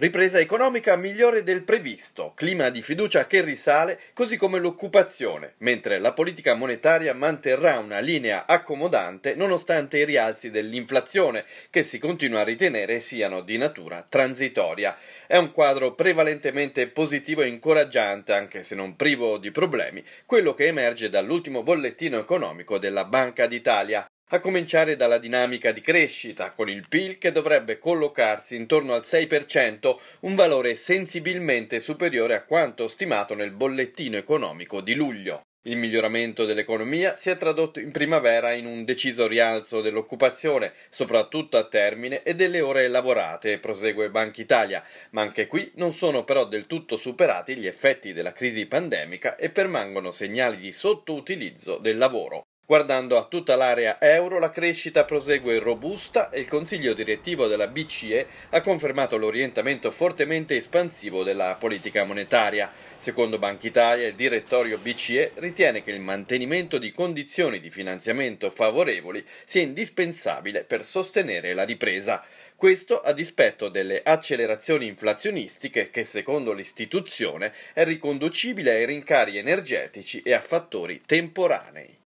Ripresa economica migliore del previsto, clima di fiducia che risale, così come l'occupazione, mentre la politica monetaria manterrà una linea accomodante nonostante i rialzi dell'inflazione, che si continua a ritenere siano di natura transitoria. È un quadro prevalentemente positivo e incoraggiante, anche se non privo di problemi, quello che emerge dall'ultimo bollettino economico della Banca d'Italia. A cominciare dalla dinamica di crescita, con il PIL che dovrebbe collocarsi intorno al 6%, un valore sensibilmente superiore a quanto stimato nel bollettino economico di luglio. Il miglioramento dell'economia si è tradotto in primavera in un deciso rialzo dell'occupazione, soprattutto a termine e delle ore lavorate, prosegue Banca Italia, ma anche qui non sono però del tutto superati gli effetti della crisi pandemica e permangono segnali di sottoutilizzo del lavoro. Guardando a tutta l'area euro, la crescita prosegue robusta e il Consiglio direttivo della BCE ha confermato l'orientamento fortemente espansivo della politica monetaria. Secondo Banca Italia, il direttorio BCE ritiene che il mantenimento di condizioni di finanziamento favorevoli sia indispensabile per sostenere la ripresa. Questo a dispetto delle accelerazioni inflazionistiche che, secondo l'istituzione, è riconducibile ai rincari energetici e a fattori temporanei.